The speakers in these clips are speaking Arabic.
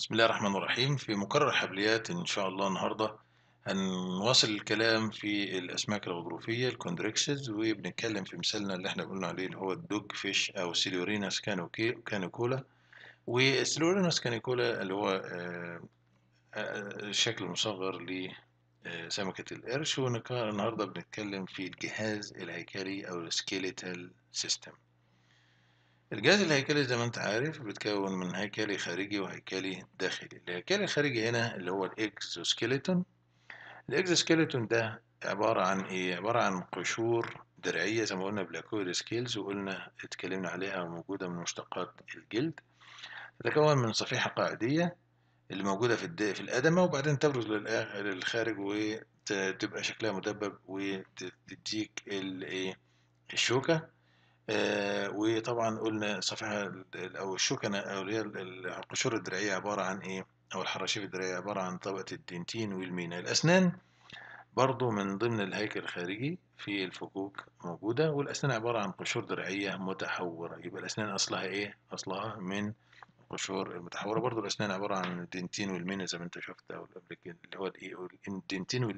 بسم الله الرحمن الرحيم في مقرر حبليات إن شاء الله النهاردة هنواصل الكلام في الأسماك الغضروفية الكوندريكسز وبنتكلم في مثالنا اللي احنا قلنا عليه اللي هو الدوج فيش أو سيلوريناس كانوكولا والسيلوريناس كانوكولا اللي هو الشكل آه، آه، المصغر لسمكة آه، القرش والنهاردة بنتكلم في الجهاز الهيكلي أو السكيليتال سيستم الجهاز الهيكلي زي ما انت عارف بيتكون من هيكلي خارجي وهيكلي داخلي الهيكلي الخارجي هنا اللي هو الاكزوسكيلتون الاكزوسكيلتون ده عبارة عن ايه عبارة عن قشور درعية زي ما قلنا بلاكويد سكيلز وقلنا اتكلمنا عليها وموجودة من مشتقات الجلد تتكون من صفيحة قاعدية اللي موجودة في في الأدمة وبعدين تبرز للخارج وتبقى شكلها مدبب وتديك إيه؟ الشوكة آه، وطبعا قلنا صفيحة أو الشوكنة أو اللي هي القشور الدرعية عبارة عن إيه أو الحراشيف الدرعية عبارة عن طبقة الدنتين والمينا الأسنان برضو من ضمن الهيكل الخارجي في الفكوك موجودة والأسنان عبارة عن قشور درعية متحورة يبقى الأسنان أصلها إيه؟ أصلها من القشور المتحورة برضو الأسنان عبارة عن الدنتين والمينا زي ما أنت شفت أو اللي هو إيه؟ الدنتين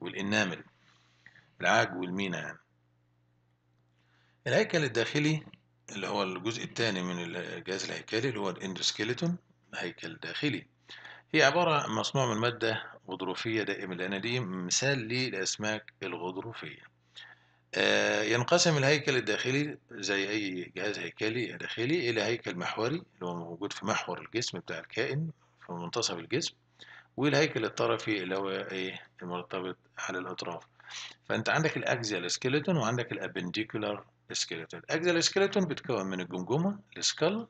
والإنامل العاج والمينا يعني الهيكل الداخلي اللي هو الجزء الثاني من الجهاز الهيكلي اللي هو الاندوسكيلتون هيكل داخلي هي عبارة مصنوع من مادة غضروفية دائمة لأن دي مثال للأسماك الغضروفية آه ينقسم الهيكل الداخلي زي أي جهاز هيكلي داخلي إلى هيكل محوري اللي هو موجود في محور الجسم بتاع الكائن في منتصف الجسم والهيكل الطرفي اللي هو إيه المرتبط على الأطراف فأنت عندك الأكزيال سكيلتون وعندك الأبنديكولار سكيلتون الاكزال بيتكون من الجمجمه السكال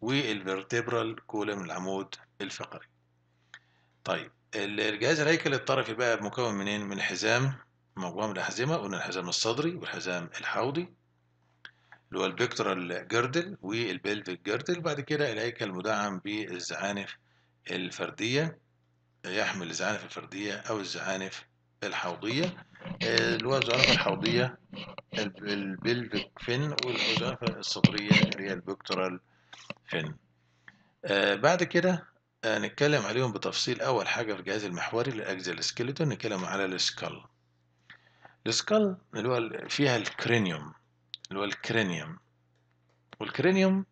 والفرتبرال كولم العمود الفقري طيب الجهاز الهيكلي الطرفي بقى مكون منين من حزام مجموعه من الاحزمه قلنا الحزام الصدري والحزام الحوضي اللي هو البكترال جيردل والبلفيك جيردل بعد كده الهيكل مدعم بالزعانف الفرديه يحمل الزعانف الفرديه او الزعانف الحوضيه اللي هو الزعنفه الحوضية البلفيك فين والزعنفه الصدرية اللي هي البكترال فين آه، بعد كده هنتكلم آه، نتكلم عليهم بتفصيل أول حاجة في الجهاز المحوري للأجزاء السكيلتون نتكلم على السكال السكال اللي هو فيها الكرينيوم اللي هو الكرينيوم والكرينيوم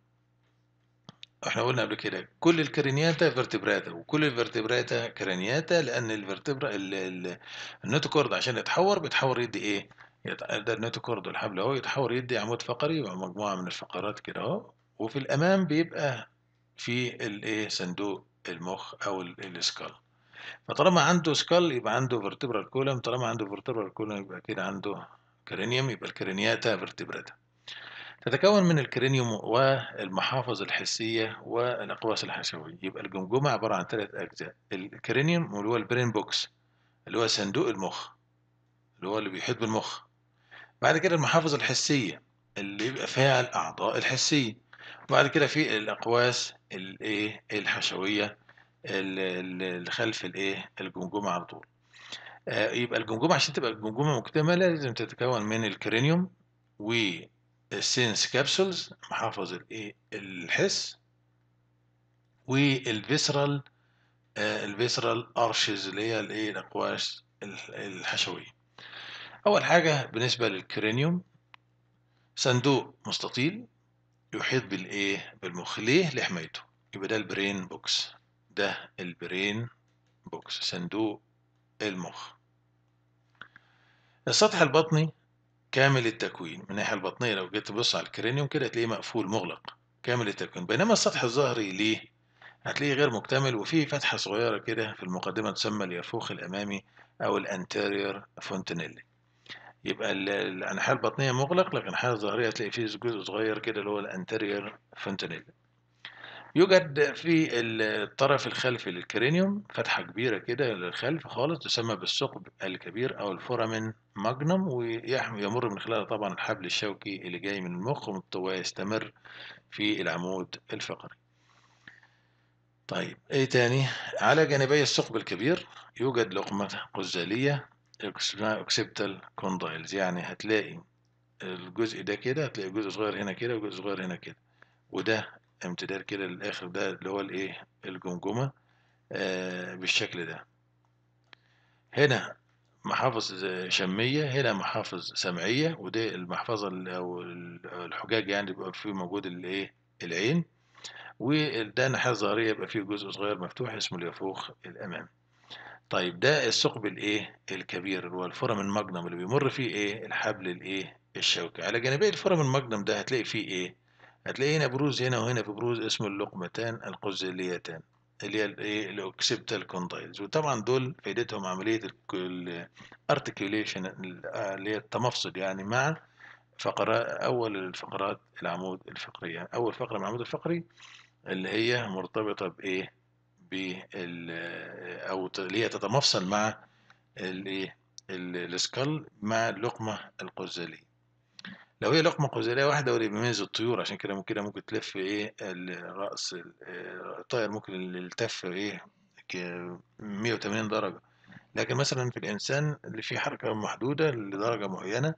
احنا قلنا قبل كده كل الكرينياتا فيرتبراتا وكل الفيرتبراتا كرينياتا لان الفيرتبرا النوتوكورد عشان يتحور بيتحور يدي ايه ده النوتوكورد والحبل اهو يتحور يدي عمود فقري يبقى مجموعه من الفقرات كده اهو وفي الامام بيبقى في الايه صندوق المخ او السكال فطالما عنده سكال يبقى عنده فيرتبرال كولم طالما عنده فيرتبرال كولم يبقى كده عنده كرينيوم يبقى الكرينياتا فيرتبراتا تتكون من الكرينيوم والمحافظ الحسية والأقواس الحشوية يبقى الجمجمة عبارة عن ثلاث أجزاء الكرينيوم اللي هو البرين بوكس اللي هو صندوق المخ اللي هو اللي بيحيط بالمخ بعد كده المحافظ الحسية اللي يبقى فيها الأعضاء الحسية وبعد كده في الأقواس الإيه الحشوية اللي خلف الإيه الجمجمة على طول آه، يبقى الجمجمة عشان تبقى الجمجمة مكتملة لازم تتكون من الكرينيوم و السينس كابسولز محافظ الايه الحس والفيسرال الفيسرال ارشز اللي هي الايه الاقواس الحشويه اول حاجه بالنسبه للكرينيوم صندوق مستطيل يحيط بالايه بالمخليه لحمايته يبقى ده البرين بوكس ده البرين بوكس صندوق المخ السطح البطني كامل التكوين من الناحية البطنية لو جيت تبص على الكرينيوم كده هتلاقيه مقفول مغلق كامل التكوين بينما السطح الظهري ليه هتلاقيه غير مكتمل وفيه فتحة صغيرة كده في المقدمة تسمى اليافوخ الأمامي أو الانتيرير فونتينيلي يبقى الأنحاء البطنية مغلق لكن الأنحاء الظهرية هتلاقي فيه جزء صغير كده اللي هو الانتيرير فونتينيلي يوجد في الطرف الخلفي للكرينيوم فتحة كبيرة كده للخلف خالص تسمى بالثقب الكبير أو الفورامين ماجنوم ويمر من خلالها طبعا الحبل الشوكي اللي جاي من المخ ويستمر في العمود الفقري. طيب ايه تاني؟ على جانبي الثقب الكبير يوجد لقمة قزاليه اوكسيبتال كوندايلز يعني هتلاقي الجزء ده كده هتلاقي جزء صغير هنا كده وجزء صغير هنا كده وده امتداد كده للاخر ده اللي هو الايه الجمجمه آه بالشكل ده هنا محافظ شمية هنا محافظ سمعية ودي المحفظة أو الحجاج يعني بيبقى فيه موجود الإيه العين وده ناحية ظهرية يبقى فيه جزء صغير مفتوح اسمه اليافوخ الأمام طيب ده الثقب الإيه الكبير اللي هو الفرم المجنم اللي بيمر فيه إيه الحبل الإيه الشوكي على جانبي الفرم المجنم ده هتلاقي فيه إيه هتلاقي هنا بروز هنا وهنا في بروز اسمه اللقمتان القزليتان اللي هي الاوكسبتال كوندايلز وطبعا دول فائدتهم عمليه الارتكيوليشن اللي هي التمفصل يعني مع فقرات أول الفقرات العمود الفقري يعني أول فقرة من العمود الفقري اللي هي مرتبطة بإيه بال أو اللي هي تتمفصل مع الإيه السكال مع اللقمة القزلية لو هي لقمة قزليه واحدة هو اللي بيميز الطيور عشان كده ممكن ممكن تلف ايه الرأس الطائر آه، ممكن يلتف ايه 180 درجة لكن مثلا في الإنسان اللي فيه حركة محدودة لدرجة معينة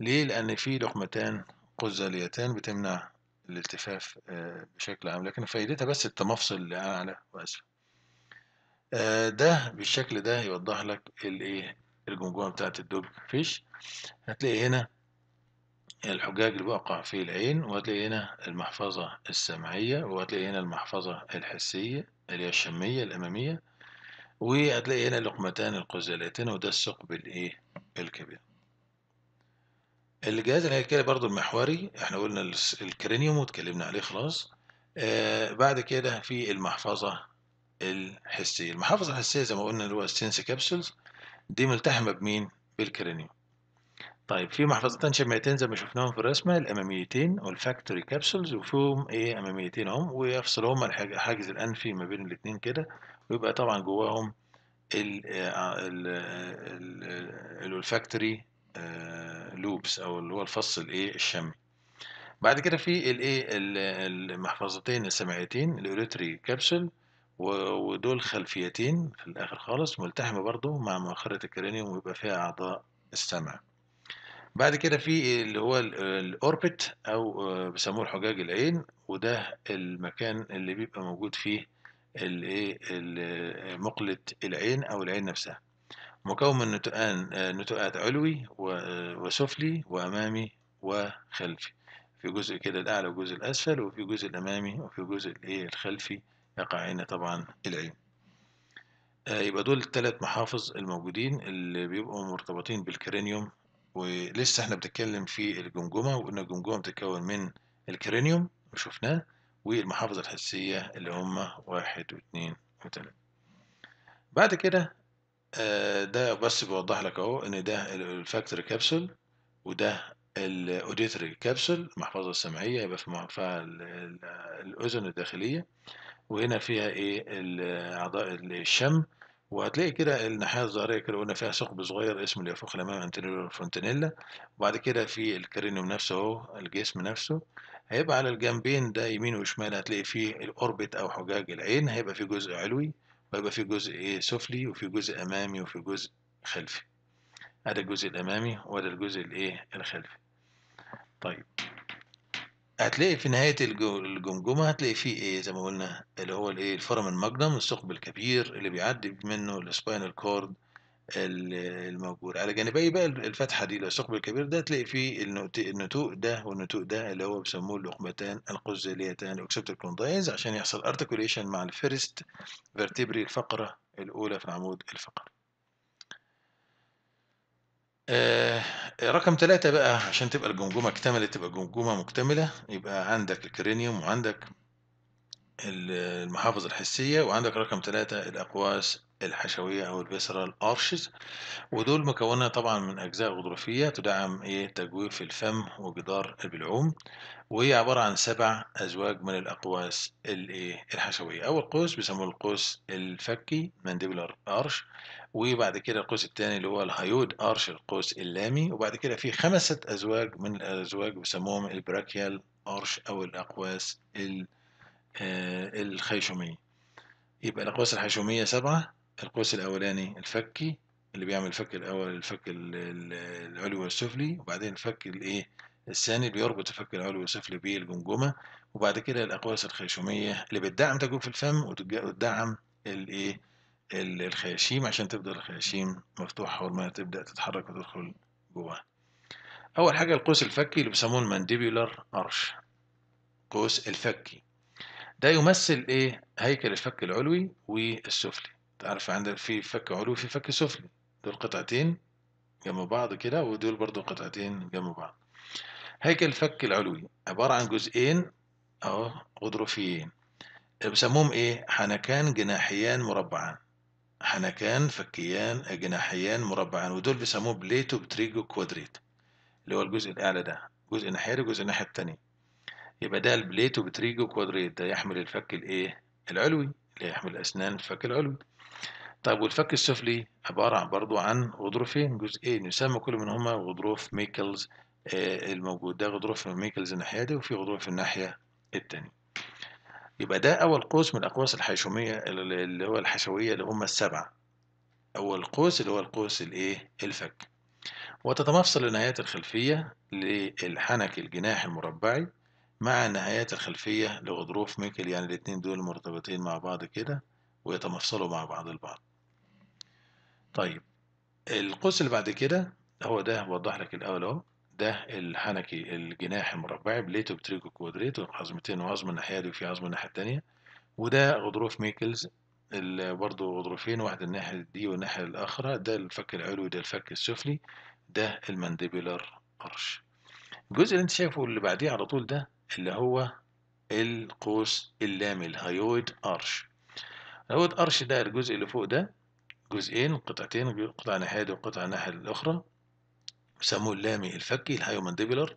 ليه؟ لأن في لقمتان قزليتان بتمنع الالتفاف آه، بشكل عام لكن فايدتها بس التمفصل لأعلى وأسفل آه، ده بالشكل ده يوضح لك الايه الجمجمه بتاعت الدوج فيش هتلاقي هنا الحجاج اللي بيقع في العين وهتلاقي هنا المحفظة السمعية وهتلاقي هنا المحفظة الحسية اللي هي الشمية الأمامية وهتلاقي هنا لقمتان القزلتين وده الثقب الإيه الكبير الجهاز الهيكلي برضو المحوري احنا قلنا الكرينيوم واتكلمنا عليه خلاص آه بعد كده في المحفظة الحسية المحفظة الحسية زي ما قلنا اللي هو السينس كابسولز دي ملتحمة بمين بالكرينيوم طيب في محفظتين شمعتين زي ما شفناهم في الرسمة الأماميتين والفاكتوري كابسولز وفيهم إيه أماميتين أهم ويفصلهم هما الحاجز الأنفي ما بين الاتنين كده ويبقى طبعا جواهم ال آه، ال ال آه، لوبس أو اللي هو الفص الإيه الشمي. بعد كده في الإيه المحفظتين السمعيتين الأوريتري كابسول ودول خلفيتين في الآخر خالص ملتحمة برضو مع مؤخرة الكرينيوم ويبقى فيها أعضاء السمع. بعد كده في اللي هو الاوربت او آه، بيسموه حجاج العين وده المكان اللي بيبقى موجود فيه الايه آه، مقله العين او العين نفسها مكون من نتوءان آه، نتوءات علوي وسفلي وامامي وخلفي في جزء كده الاعلى وجزء الاسفل وفي جزء الامامي وفي جزء الايه الخلفي يقع هنا طبعا العين يبقى دول الثلاث محافظ الموجودين اللي بيبقوا مرتبطين بالكرينيوم ولسه احنا بنتكلم في الجمجمة وقلنا الجمجمة بتتكون من الكرينيوم وشفناه والمحافظة الحسية اللي هما واحد واثنين وثلاثة بعد كده آه، ده بس بوضح لك اهو ان ده الفاكتوري كابسول وده الاوديتري كابسول المحفظة السمعية يبقى في فيها الأذن الداخلية وهنا فيها ايه أعضاء الشم وهتلاقي كده الناحية الظهرية كده قلنا فيها ثقب صغير اسمه اليافوخ الأمامي انتيريور فونتينيلا وبعد كده في الكرينيوم نفسه اهو الجسم نفسه هيبقى على الجنبين ده يمين وشمال هتلاقي فيه الأوربت أو حجاج العين هيبقى فيه جزء علوي وهيبقى فيه جزء إيه سفلي وفي جزء أمامي وفي جزء خلفي أدا الجزء الأمامي وأدا الجزء الإيه الخلفي طيب هتلاقي في نهاية الجمجمة هتلاقي فيه إيه زي ما قلنا اللي هو الإيه الفرم ماجنم الثقب الكبير اللي بيعدي منه السباينال كورد الموجود على جانبي بقى الفتحة دي الثقب الكبير ده تلاقي فيه النتوء ده والنتوء ده اللي هو بيسموه اللقمتان القزليتان الأوكسبتال كوندايز عشان يحصل ارتكوليشن مع الفيرست فيرتبري الفقرة الأولى في العمود الفقري آه، رقم ثلاثة بقى عشان تبقى الجمجمة اكتملت تبقى جمجمة مكتملة، يبقى عندك الكرينيوم وعندك المحافظ الحسية وعندك رقم ثلاثة الأقواس الحشوية أو البيسرال أرشز ودول مكونة طبعا من أجزاء غضروفية تدعم إيه تجويف الفم وجدار البلعوم وهي عبارة عن سبع أزواج من الأقواس الإيه الحشوية أول قوس بيسموه القوس الفكي مانديبولار أرش وبعد كده القوس الثاني اللي هو الهيود أرش القوس اللامي وبعد كده في خمسة أزواج من الأزواج بيسموهم البراكيال أرش أو الأقواس آه، الخيشومية يبقى الأقواس الحشومية سبعة القوس الأولاني الفكي اللي بيعمل الفك الأول الفك العلوي والسفلي وبعدين الفك الإيه الثاني بيربط الفك العلوي والسفلي بالجمجمة وبعد كده الأقواس الخيشومية اللي بتدعم تجوف الفم وتدعم الإيه الخياشيم عشان تفضل الخياشيم مفتوحة ما تبدأ تتحرك وتدخل جواها. أول حاجة القوس الفكي اللي بيسموه المانديبيولار أرش قوس الفكي ده يمثل إيه هيكل الفك العلوي والسفلي تعرف عندك في فك علوي في فك سفلي دول قطعتين جنب بعض كده ودول برضو قطعتين جنب بعض هيكل الفك العلوي عبارة عن جزئين أهو غضروفيين بسموهم إيه؟ حنكان جناحيان مربعان حنكان فكيان جناحيان مربعان ودول بيسموه بليتو بتريجو كوادريت اللي هو الجزء الأعلى ده جزء ناحية وجزء الناحية التانية يبقى ده البليتو بتريجو كوادريت ده يحمل الفك الإيه؟ العلوي يحمل الأسنان الفك العلوي طيب والفك السفلي عبارة عن برضو عن غضروفين جزئين إيه يسمى كل منهما غضروف ميكلز آه، الموجود ده غضروف ميكلز الناحية دي وفي غضروف الناحية التانية يبقى ده أول قوس من الأقواس الحيشومية اللي هو الحشوية اللي هم السبعة أول قوس اللي هو القوس الإيه الفك وتتمفصل النهايات الخلفية للحنك الجناحي المربعي مع نهايات الخلفية لغضروف ميكل يعني الاتنين دول مرتبطين مع بعض كده ويتمفصلوا مع بعض البعض طيب القوس اللي بعد كده هو ده بوضح لك الاول اهو ده الحنكي الجناح المربعي بليتو بتريكو كوادريتو عظمتين وعظم الناحية دي وفي عظم الناحية التانية وده غضروف ميكلز برضه غضروفين واحد الناحية دي والناحية الآخرى ده الفك العلوي ده الفك السفلي ده المانديبيلر أرش الجزء اللي انت شايفه اللي بعديه على طول ده اللي هو القوس اللامي الهايويد أرش الهايويد أرش ده الجزء اللي فوق ده جزئين قطعتين قطعة ناحية دي وقطعة ناحية الأخرى بيسموه اللامي الفكي الهايومانديبولر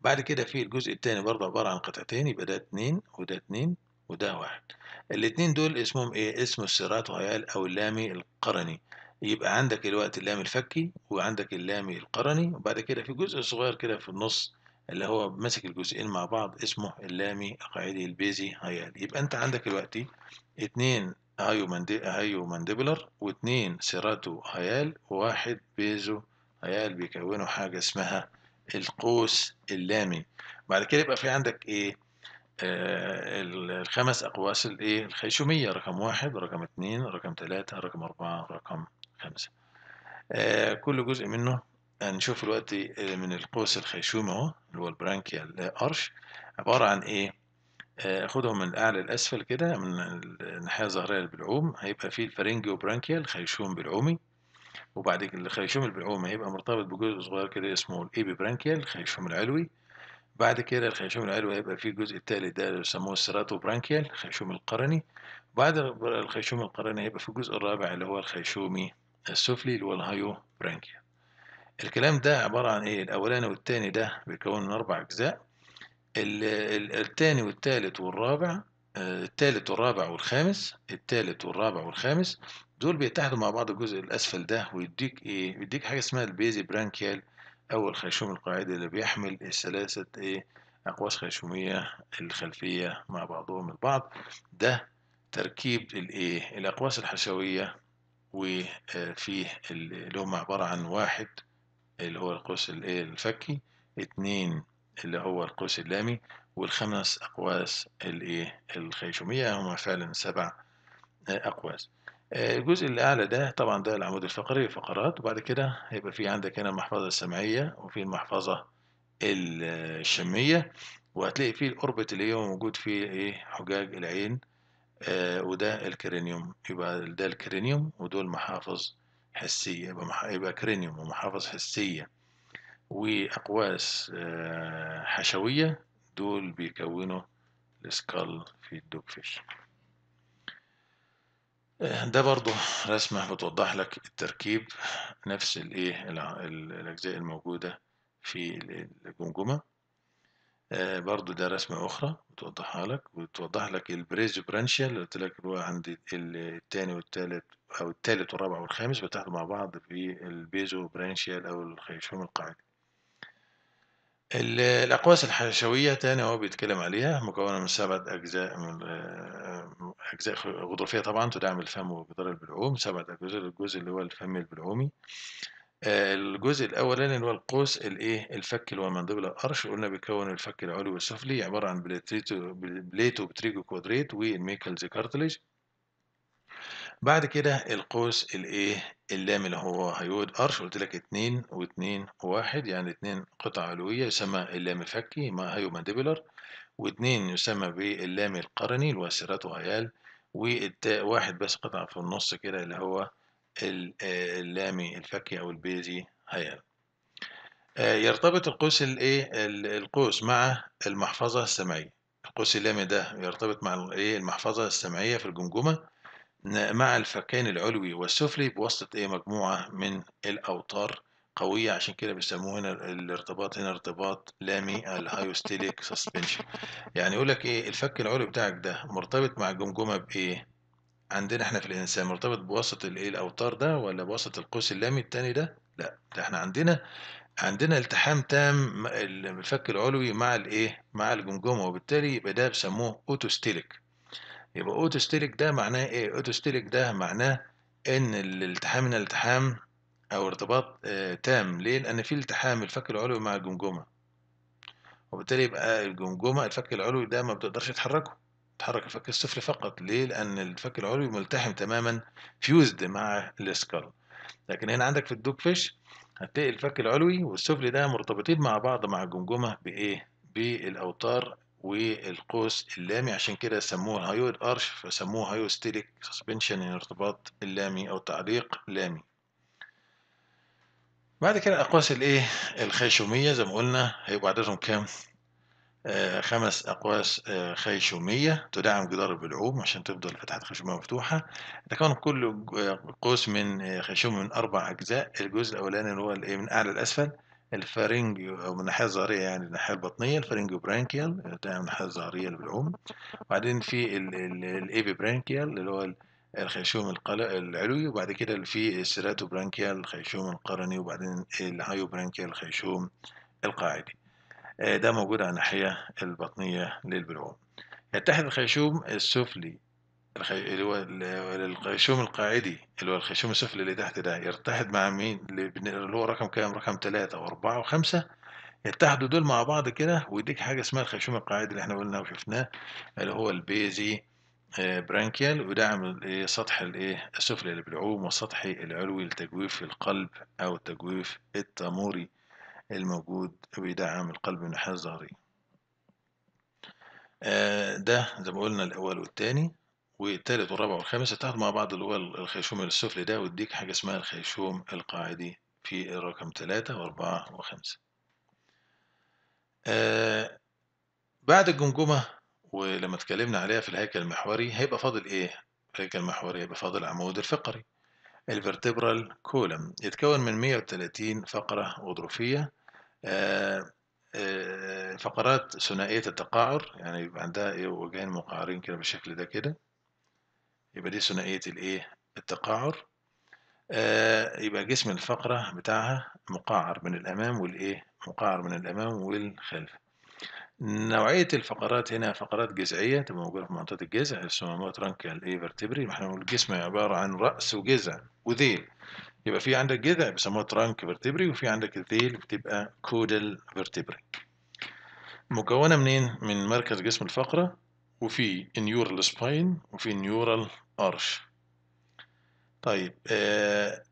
بعد كده في الجزء التاني برضه عبارة عن قطعتين يبقى ده اتنين وده اتنين وده واحد الاتنين دول اسمهم ايه اسمه السيرات هيال او اللامي القرني يبقى عندك الوقت اللامي الفكي وعندك اللامي القرني وبعد كده في جزء صغير كده في النص اللي هو ماسك الجزئين مع بعض اسمه اللامي أقاعدي البيزي هيال يبقى أنت عندك دلوقتي اتنين هايو مانديبلر واتنين سيراتو هيال وواحد بيزو هيال بيكونوا حاجة اسمها القوس اللامي بعد كده يبقى في عندك ايه آه الخمس أقواس الايه الخيشومية رقم واحد رقم اتنين رقم تلاتة رقم أربعة رقم خمسة آه كل جزء منه نشوف الوقت آه، من القوس الخيشوم اهو اللي هو البرانكيال ارش عبارة عن ايه آه، خدهم من الاعلى لاسفل كده من الناحية الظهرية البلعوم هيبقى فيه الفرنجيو برانكيا خيشوم بلعومي وبعد الخيشوم البلعومي هيبقى مرتبط بجزء صغير كده اسمه الايبي برانكيا الخيشوم العلوي بعد كده الخيشوم العلوي هيبقى فيه الجزء التالت ده اللي بيسموه السيراتو برانكيا الخيشوم القرني بعد الخيشوم القرني هيبقى في الجزء الرابع اللي هو الخيشومي السفلي اللي هو الهايو برانكيا الكلام ده عبارة عن إيه الأولاني والتاني ده بيتكون من أربع أجزاء التاني والتالت والرابع آه، التالت والرابع والخامس التالت والرابع والخامس دول بيتحدوا مع بعض الجزء الأسفل ده ويديك إيه بيديك حاجة اسمها البيزي برانكيال أو الخيشوم القاعدي اللي بيحمل الثلاثة إيه أقواس خيشومية الخلفية مع بعضهم البعض ده تركيب الإيه الأقواس الحشوية وفيه اللي هم عبارة عن واحد اللي هو القوس الايه الفكي اتنين اللي هو القوس اللامي والخمس أقواس الايه الخيشومية هما فعلا سبع آه، أقواس آه، الجزء الأعلى ده طبعا ده العمود الفقري الفقرات وبعد كده هيبقى في عندك هنا المحفظة السمعية وفي المحفظة الشمية وهتلاقي فيه الأوربت اللي هو موجود فيه إيه حجاج العين آه وده الكرينيوم يبقى ده الكرينيوم ودول محافظ حسية يبقى كرينيوم ومحافظ حسية وأقواس آه، حشوية دول بيكونوا السكال في الدوك فيش آه، ده برضو رسمة بتوضح لك التركيب نفس الايه الأجزاء الموجودة في الجمجمة آه، برضو ده رسمة أخرى بتوضحها لك بتوضح لك البريزو برانشيا اللي قلت لك اللي هو عند التاني والتالت أو الثالث والرابع والخامس بتحصل مع بعض في البيزو برانشيال أو الخيشوم القاعدي الأقواس الحشوية تاني هو بيتكلم عليها مكونة من سبعة أجزاء من أجزاء غضروفية طبعا تدعم الفم وجدار البلعوم سبعة أجزاء الجزء اللي هو الفم البلعومي آه، الجزء الأولاني اللي هو القوس الإيه الفك اللي هو المنضبل القرش قلنا بيكون الفك العلوي والسفلي عبارة عن بليتو بليتو بتريجو كوادريت والميكلز كارتليج بعد كده القوس الايه اللام اللي هو هيود ارش قلت لك اتنين واتنين وواحد يعني اتنين قطع علوية يسمى اللام الفكي ما هيو مانديبولر واتنين يسمى باللام القرني الواسرات هيال والتاء واحد بس قطع في النص كده اللي هو آه، اللامي الفكي او البيزي هيال آه، يرتبط القوس الايه القوس مع المحفظة السمعية القوس اللامي ده يرتبط مع الايه المحفظة السمعية في الجمجمة مع الفكين العلوي والسفلي بواسطة إيه مجموعة من الأوتار قوية عشان كده بيسموه هنا الارتباط هنا ارتباط لامي الهايوستيليك سسبنشن يعني يقول لك ايه الفك العلوي بتاعك ده مرتبط مع الجمجمة بايه عندنا احنا في الانسان مرتبط بواسطة الايه الاوتار ده ولا بواسطة القوس اللامي التاني ده لا ده احنا عندنا عندنا التحام تام الفك العلوي مع الايه مع الجمجمة وبالتالي يبقى ده بيسموه اوتوستيليك يبقى اوتوستيليك ده معناه ايه اوتوستيليك ده معناه ان الالتحام من التحام او ارتباط آه تام ليه لان في التحام الفك العلوي مع الجمجمه وبالتالي يبقى الجمجمه الفك العلوي ده ما بتقدرش تحركه تحرك الفك السفلي فقط ليه لان الفك العلوي ملتحم تماما فيوزد مع السكال لكن هنا عندك في الدوك فيش هتلاقي الفك العلوي والسفلي ده مرتبطين مع بعض مع الجمجمه بايه بالاوتار والقوس اللامي عشان كده سموه هايو الارش فسموه هايوستيريك سسبنشن ارتباط اللامي او تعليق لامي بعد كده الاقواس الايه الخيشوميه زي ما قلنا هيبقى عددهم كام آه خمس أقواس آه خيشومية تدعم جدار البلعوم عشان تفضل فتحة خيشومية مفتوحة تكون كل آه، قوس من آه، خيشوم من أربع أجزاء الجزء الأولاني اللي هو الايه من أعلى لأسفل الفارنجيو أو من الناحية الظهرية يعني الناحية البطنية الفارنجيو برانكيال ده من الناحية الظهرية اللي بالعوم وبعدين في الإيبي برانكيال اللي هو الخيشوم العلوي وبعد كده في السيراتو برانكيال الخيشوم القرني وبعدين الهايو برانكيال الخيشوم القاعدي آه، ده موجود على الناحية البطنية للبلعوم يتحد الخيشوم السفلي الخي... اللي هو الخيشوم القاعدي اللي هو الخيشوم السفلي اللي تحت ده يرتحد مع مين اللي هو رقم كام رقم ثلاثة وأربعة وخمسة يتحدوا دول مع بعض كده ويديك حاجة اسمها الخيشوم القاعدي اللي احنا قلنا وشفناه اللي هو البيزي آه، برانكيال ويدعم ايه؟ سطح الايه السفلي للبلعوم والسطح العلوي لتجويف القلب او التجويف التاموري الموجود ويدعم القلب من الناحيه الظهريه آه، ده زي ما قلنا الاول والتاني والتالت والرابع والخامس هتاخد مع بعض اللي هو الخيشوم السفلي ده ويديك حاجة اسمها الخيشوم القاعدي في الرقم تلاتة وأربعة وخمسة آه بعد الجمجمة ولما اتكلمنا عليها في الهيكل المحوري هيبقى فاضل ايه؟ الهيكل المحوري هيبقى فاضل العمود الفقري الفرتبرال كولم يتكون من 130 فقرة غضروفية آه،, آه فقرات ثنائية التقاعر يعني يبقى عندها ايه وجهين مقعرين كده بالشكل ده كده يبقى دي ثنائية الايه التقعر آه يبقى جسم الفقرة بتاعها مقعر من الأمام والإيه مقعر من الأمام والخلف نوعية الفقرات هنا فقرات جذعية تبقى موجودة في منطقة الجذع اسمها رانكا ما احنا بنقول الجسم عبارة عن رأس وجذع وذيل يبقى في عندك جذع بيسموه ترانك فيرتبري وفي عندك الذيل بتبقى كودل فيرتبري مكونة منين؟ من مركز جسم الفقرة وفي نيورال سباين وفي نيورال ارش طيب آه،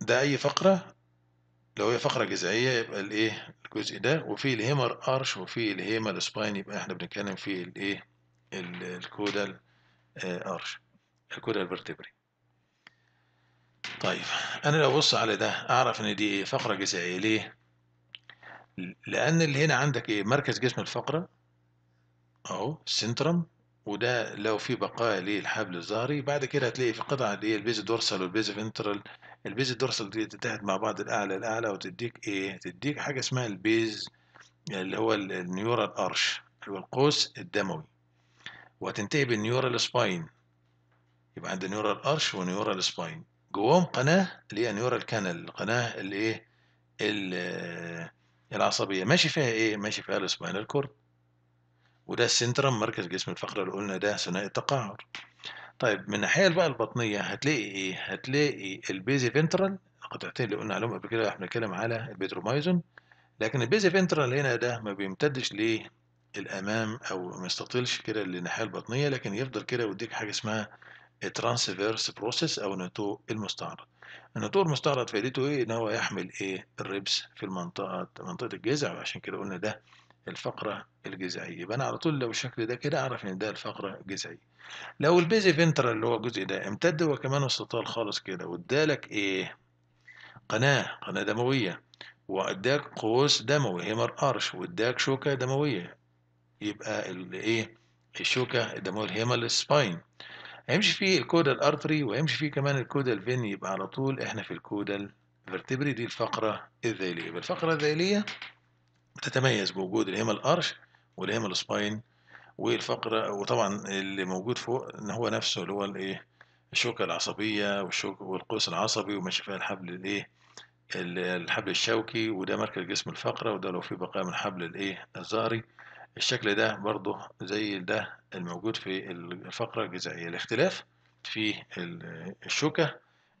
ده اي فقرة لو هي فقرة جذعية يبقى الايه الجزء ده وفي الهيمر ارش وفي الهيمر سباين يبقى احنا بنتكلم في الايه الكودال ارش الكودال فيرتبري طيب انا لو بص على ده اعرف ان دي إيه؟ فقرة جذعية ليه لان اللي هنا عندك ايه مركز جسم الفقرة اهو سنترم وده لو في بقايا للحبل الظهري بعد كده هتلاقي في قطعة اللي هي البيز دورسال والبيز فنترال البيز دورسال دي تتحد مع بعض الاعلى الاعلى وتديك ايه تديك حاجة اسمها البيز اللي هو النيورال ارش اللي هو القوس الدموي وهتنتهي بالنيورال سباين يبقى عند نيورال ارش ونيورال سباين جواهم قناة اللي هي نيورال كانال القناة اللي ايه العصبية ماشي فيها ايه ماشي فيها السباينال كورد وده السنترم مركز جسم الفقرة اللي قلنا ده ثنائي التقاعد طيب من الناحية البقى البطنية هتلاقي ايه هتلاقي البيزي فنترال القطعتين اللي قلنا عليهم قبل كده احنا بنتكلم على البيدرومايزون لكن البيزي فنترال هنا ده ما بيمتدش للأمام أو ما يستطيلش كده للناحية البطنية لكن يفضل كده ويديك حاجة اسمها الترانسفيرس بروسيس أو نتوء المستعرض النتوء المستعرض فائدته ايه ان هو يحمل ايه الريبس في المنطقة منطقة الجذع عشان كده قلنا ده الفقرة الجذعية يبقى أنا على طول لو الشكل ده كده أعرف إن ده الفقرة الجذعية لو البيزي فينتر اللي هو الجزء ده امتد وكمان استطال خالص كده وادالك إيه قناة قناة دموية واداك قوس دموي هيمر أرش واداك شوكة دموية يبقى الإيه الشوكة الدموية الهيمال سباين هيمشي فيه الكود الارتري وهيمشي فيه كمان الكود الفين يبقى على طول احنا في الكود الفرتبري دي الفقرة الذيلية يبقى الفقرة الذيلية بتتميز بوجود الهيمال الارش والهيمال السباين والفقرة وطبعا اللي موجود فوق ان هو نفسه اللي هو الايه الشوكة العصبية والشوك والقوس العصبي وماشي فيها الحبل الايه الحبل الشوكي وده مركز جسم الفقرة وده لو في بقايا من الحبل الايه الظهري الشكل ده برضه زي ده الموجود في الفقرة الجزائيه الاختلاف في الشوكة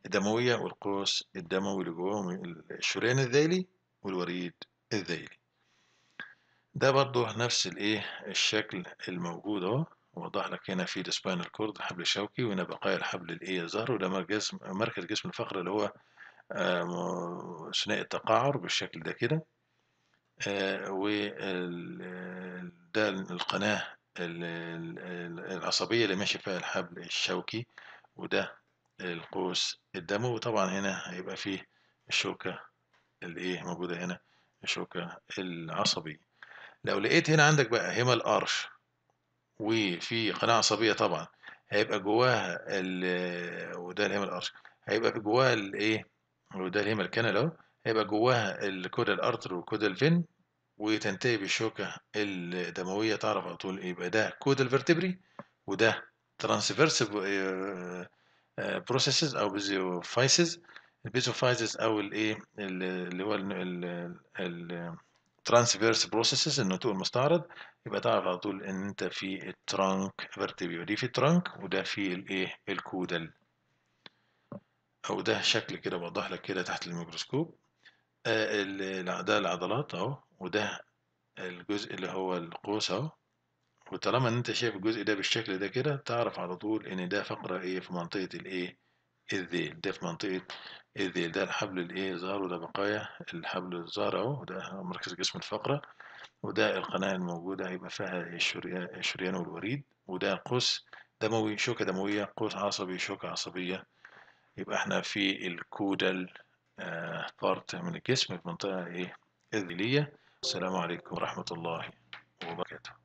الدموية والقوس الدموي اللي جواهم الشريان الذيلي والوريد الذيلي ده برضو نفس الايه الشكل الموجود اهو وضح لك هنا في السباينال كورد حبل شوكي وهنا بقايا الحبل الايه الظهر وده مركز مركز جسم الفقر اللي هو آه، ثنائي التقعر بالشكل ده كده آه، وده القناة العصبية اللي ماشي فيها الحبل الشوكي وده القوس الدموي وطبعا هنا هيبقى فيه الشوكة الايه موجودة هنا الشوكة العصبية لو لقيت هنا عندك بقى هما القرش وفي قناة عصبية طبعا هيبقى جواها ال آه، وده الهيما القرش هيبقى في جواها الايه وده الهيما الكنال اهو هيبقى جواها الكود الارتر وكود الفين وتنتهي بالشوكة الدموية تعرف على طول يبقى ده كود الفرتبري وده ترانسفيرس بروسيسز آه، آه، او بيزوفايسز البيزوفايسز او الايه اللي هو ال ترانسفيرس بروسيسز انه تقول مستعرض يبقى تعرف على طول ان انت في الترانك فيرتيبيو دي في الترانك وده في الايه الكودل او ده شكل كده بوضح لك كده تحت الميكروسكوب آه ده العضلات اهو وده الجزء اللي هو القوس اهو وطالما ان انت شايف الجزء ده بالشكل ده كده تعرف على طول ان ده فقره ايه في منطقه الايه الذيل ده في منطقة الذيل ده الحبل الايه ظهر وده بقايا الحبل الظهر اهو ده مركز جسم الفقرة وده القناة الموجودة هيبقى فيها الشريان والوريد وده قوس دموي شوكة دموية قوس عصبي شوكة عصبية يبقى احنا في الكودل آه بارت من الجسم في منطقة ايه الذيلية السلام عليكم ورحمة الله وبركاته